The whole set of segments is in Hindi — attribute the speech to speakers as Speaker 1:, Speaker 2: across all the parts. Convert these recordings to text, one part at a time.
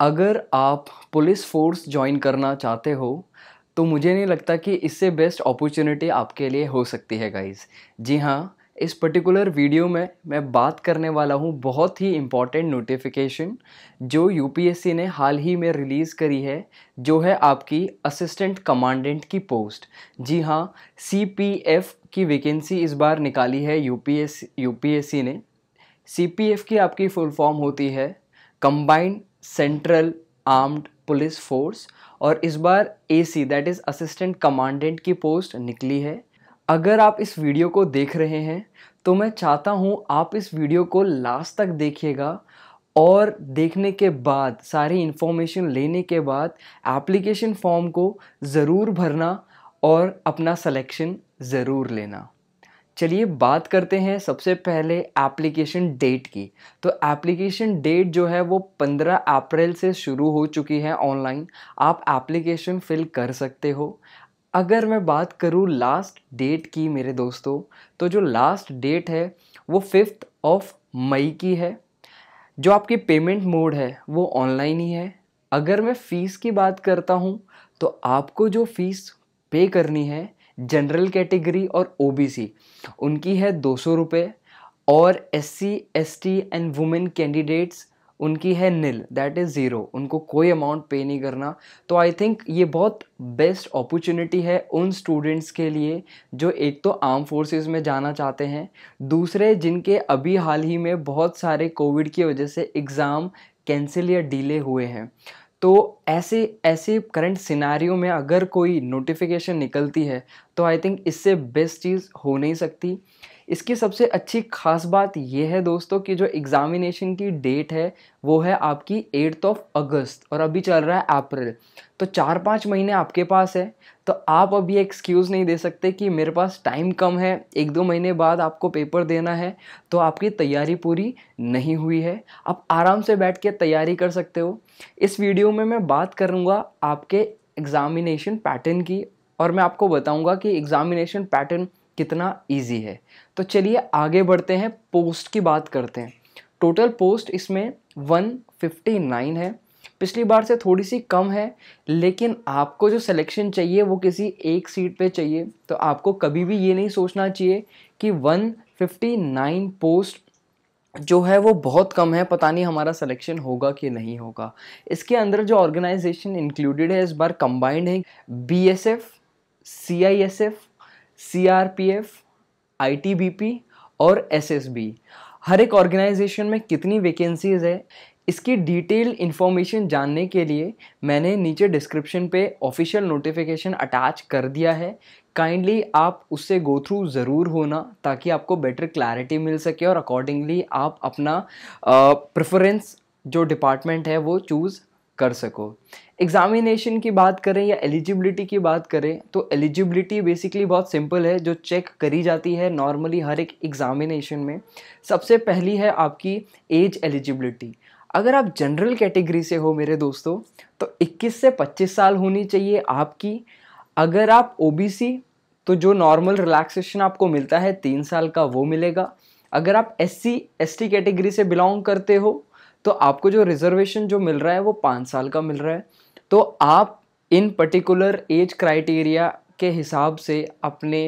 Speaker 1: अगर आप पुलिस फोर्स ज्वाइन करना चाहते हो तो मुझे नहीं लगता कि इससे बेस्ट अपॉर्चुनिटी आपके लिए हो सकती है गाइज़ जी हाँ इस पर्टिकुलर वीडियो में मैं बात करने वाला हूँ बहुत ही इम्पॉर्टेंट नोटिफिकेशन जो यूपीएससी ने हाल ही में रिलीज़ करी है जो है आपकी असिस्टेंट कमांडेंट की पोस्ट जी हाँ सी की वैकेंसी इस बार निकाली है यूपीएस यूपीएससी ने सी की आपकी फुल फॉर्म होती है combined central armed police force और इस बार AC that is assistant commandant की पोस्ट निकली है अगर आप इस वीडियो को देख रहे हैं तो मैं चाहता हूँ आप इस वीडियो को लास्ट तक देखिएगा और देखने के बाद सारी इन्फॉर्मेशन लेने के बाद एप्लीकेशन फॉर्म को ज़रूर भरना और अपना सिलेक्शन ज़रूर लेना चलिए बात करते हैं सबसे पहले एप्लीकेशन डेट की तो एप्लीकेशन डेट जो है वो 15 अप्रैल से शुरू हो चुकी है ऑनलाइन आप एप्लीकेशन फिल कर सकते हो अगर मैं बात करूँ लास्ट डेट की मेरे दोस्तों तो जो लास्ट डेट है वो फिफ्थ ऑफ मई की है जो आपकी पेमेंट मोड है वो ऑनलाइन ही है अगर मैं फ़ीस की बात करता हूँ तो आपको जो फ़ीस पे करनी है जनरल कैटेगरी और ओबीसी उनकी है दो सौ रुपये और S C S T and women candidates उनकी है नील दैट इज़ ज़ीरो उनको कोई अमाउंट पे नहीं करना तो आई थिंक ये बहुत बेस्ट अपॉर्चुनिटी है उन स्टूडेंट्स के लिए जो एक तो आर्म फोर्सेस में जाना चाहते हैं दूसरे जिनके अभी हाल ही में बहुत सारे कोविड की वजह से एग्ज़ाम कैंसिल या डिले हुए हैं तो ऐसे ऐसे करंट सिनारियो में अगर कोई नोटिफिकेशन निकलती है तो आई थिंक इससे बेस्ट चीज़ हो नहीं सकती इसकी सबसे अच्छी खास बात यह है दोस्तों कि जो एग्ज़ामिनेशन की डेट है वो है आपकी एट्थ ऑफ अगस्त और अभी चल रहा है अप्रैल तो चार पाँच महीने आपके पास है तो आप अभी एक्सक्यूज़ नहीं दे सकते कि मेरे पास टाइम कम है एक दो महीने बाद आपको पेपर देना है तो आपकी तैयारी पूरी नहीं हुई है आप आराम से बैठ के तैयारी कर सकते हो इस वीडियो में मैं बात करूँगा आपके एग्ज़ामिनेशन पैटर्न की और मैं आपको बताऊँगा कि एग्ज़ामिनेशन पैटर्न कितना ईजी है तो चलिए आगे बढ़ते हैं पोस्ट की बात करते हैं टोटल पोस्ट इसमें 159 है पिछली बार से थोड़ी सी कम है लेकिन आपको जो सिलेक्शन चाहिए वो किसी एक सीट पे चाहिए तो आपको कभी भी ये नहीं सोचना चाहिए कि 159 पोस्ट जो है वो बहुत कम है पता नहीं हमारा सिलेक्शन होगा कि नहीं होगा इसके अंदर जो ऑर्गेनाइजेशन इंक्लूडेड है इस बार कंबाइंड है B S F CRPF ITBP और एसएसबी हर एक ऑर्गेनाइजेशन में कितनी वैकेंसीज है इसकी डिटेल इन्फॉर्मेशन जानने के लिए मैंने नीचे डिस्क्रिप्शन पे ऑफिशियल नोटिफिकेशन अटैच कर दिया है काइंडली आप उससे गो थ्रू ज़रूर होना ताकि आपको बेटर क्लैरिटी मिल सके और अकॉर्डिंगली आप अपना प्रेफरेंस जो डिपार्टमेंट है वो चूज़ कर सको एग्ज़ामिनेशन की बात करें या एलिजिबिलिटी की बात करें तो एलिजिबिलिटी बेसिकली बहुत सिंपल है जो चेक करी जाती है नॉर्मली हर एक एग्ज़ामिनेशन में सबसे पहली है आपकी एज एलिजिबिलिटी अगर आप जनरल कैटेगरी से हो मेरे दोस्तों तो 21 से 25 साल होनी चाहिए आपकी अगर आप ओ तो जो नॉर्मल रिलैक्सेशन आपको मिलता है तीन साल का वो मिलेगा अगर आप S C S T category से बिलोंग करते हो तो आपको जो रिजर्वेशन जो मिल रहा है वो पाँच साल का मिल रहा है तो आप इन पर्टिकुलर एज क्राइटेरिया के हिसाब से अपने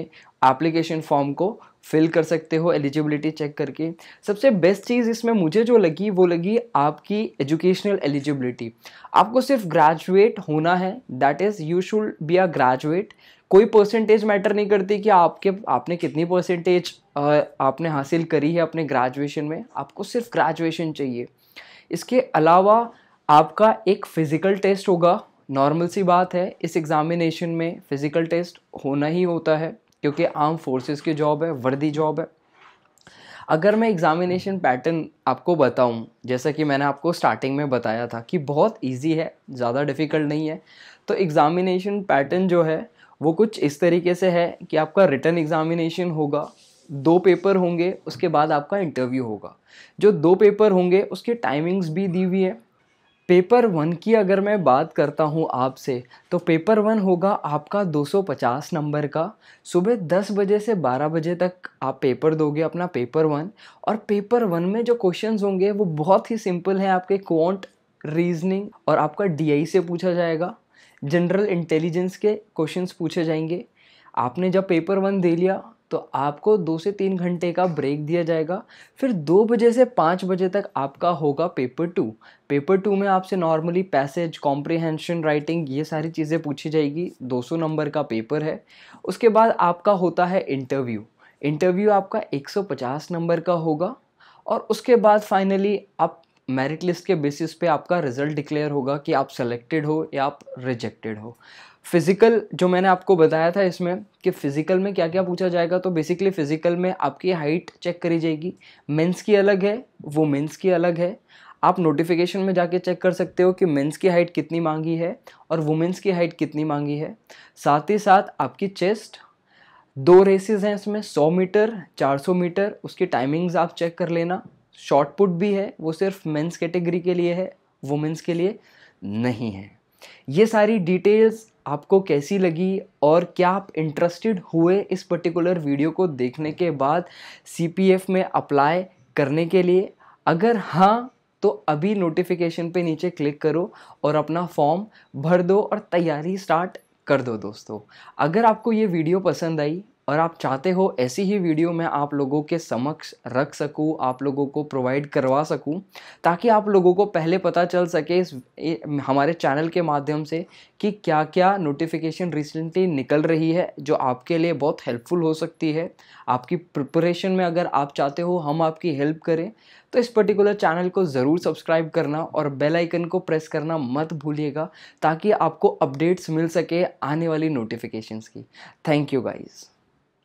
Speaker 1: एप्लीकेशन फॉर्म को फिल कर सकते हो एलिजिबिलिटी चेक करके सबसे बेस्ट चीज़ इसमें मुझे जो लगी वो लगी आपकी एजुकेशनल एलिजिबिलिटी आपको सिर्फ ग्रेजुएट होना है that is you should be a graduate कोई परसेंटेज मैटर नहीं करती कि आपके आपने कितनी परसेंटेज आपने हासिल करी है अपने ग्रेजुएशन में आपको सिर्फ ग्रेजुएशन चाहिए इसके अलावा आपका एक फ़िज़िकल टेस्ट होगा नॉर्मल सी बात है इस एग्ज़ामिनेशन में फ़िज़िकल टेस्ट होना ही होता है क्योंकि आर्म फोर्सेस की जॉब है वर्दी जॉब है अगर मैं एग्ज़ामिनेशन पैटर्न आपको बताऊं जैसा कि मैंने आपको स्टार्टिंग में बताया था कि बहुत इजी है ज़्यादा डिफ़िकल्ट नहीं है तो एग्ज़ामिनेशन पैटर्न जो है वो कुछ इस तरीके से है कि आपका रिटर्न एग्ज़ामिनेशन होगा दो पेपर होंगे उसके बाद आपका इंटरव्यू होगा जो दो पेपर होंगे उसकी टाइमिंग्स भी दी हुई है पेपर वन की अगर मैं बात करता हूँ आपसे तो पेपर वन होगा आपका 250 नंबर का सुबह 10 बजे से 12 बजे तक आप पेपर दोगे अपना पेपर वन और पेपर वन में जो क्वेश्चंस होंगे वो बहुत ही सिंपल हैं आपके क्वांट रीजनिंग और आपका डी से पूछा जाएगा जनरल इंटेलिजेंस के क्वेश्चंस पूछे जाएंगे आपने जब पेपर वन दे लिया तो आपको दो से तीन घंटे का ब्रेक दिया जाएगा फिर दो बजे से पाँच बजे तक आपका होगा पेपर टू पेपर टू में आपसे नॉर्मली पैसेज कॉम्प्रिहेंशन राइटिंग ये सारी चीज़ें पूछी जाएगी 200 नंबर का पेपर है उसके बाद आपका होता है इंटरव्यू इंटरव्यू आपका 150 नंबर का होगा और उसके बाद फाइनली आप मेरिट लिस्ट के बेसिस पे आपका रिज़ल्ट डिक्लेयर होगा कि आप सेलेक्टेड हो या आप रिजेक्टेड हो फिज़िकल जो मैंने आपको बताया था इसमें कि फ़िज़िकल में क्या क्या पूछा जाएगा तो बेसिकली फ़िज़िकल में आपकी हाइट चेक करी जाएगी मेंस की अलग है वो मेंस की अलग है आप नोटिफिकेशन में जाके चेक कर सकते हो कि मेंस की हाइट कितनी मांगी है और वुमेंस की हाइट कितनी मांगी है साथ ही साथ आपकी चेस्ट दो रेसेस हैं इसमें 100 मीटर 400 मीटर उसकी टाइमिंग्स आप चेक कर लेना शॉर्ट पुट भी है वो सिर्फ मेंस कैटेगरी के लिए है वुमेंस के लिए नहीं है ये सारी डिटेल्स आपको कैसी लगी और क्या आप इंटरेस्टेड हुए इस पर्टिकुलर वीडियो को देखने के बाद सी में अप्लाई करने के लिए अगर हाँ तो अभी नोटिफिकेशन पे नीचे क्लिक करो और अपना फॉर्म भर दो और तैयारी स्टार्ट कर दो दोस्तों अगर आपको ये वीडियो पसंद आई और आप चाहते हो ऐसी ही वीडियो मैं आप लोगों के समक्ष रख सकूं आप लोगों को प्रोवाइड करवा सकूं ताकि आप लोगों को पहले पता चल सके इस हमारे चैनल के माध्यम से कि क्या क्या नोटिफिकेशन रिसेंटली निकल रही है जो आपके लिए बहुत हेल्पफुल हो सकती है आपकी प्रिपरेशन में अगर आप चाहते हो हम आपकी हेल्प करें तो इस पर्टिकुलर चैनल को ज़रूर सब्सक्राइब करना और बेल आइकन को प्रेस करना मत भूलिएगा ताकि आपको अपडेट्स मिल सके आने वाली नोटिफिकेशंस की थैंक यू गाइज़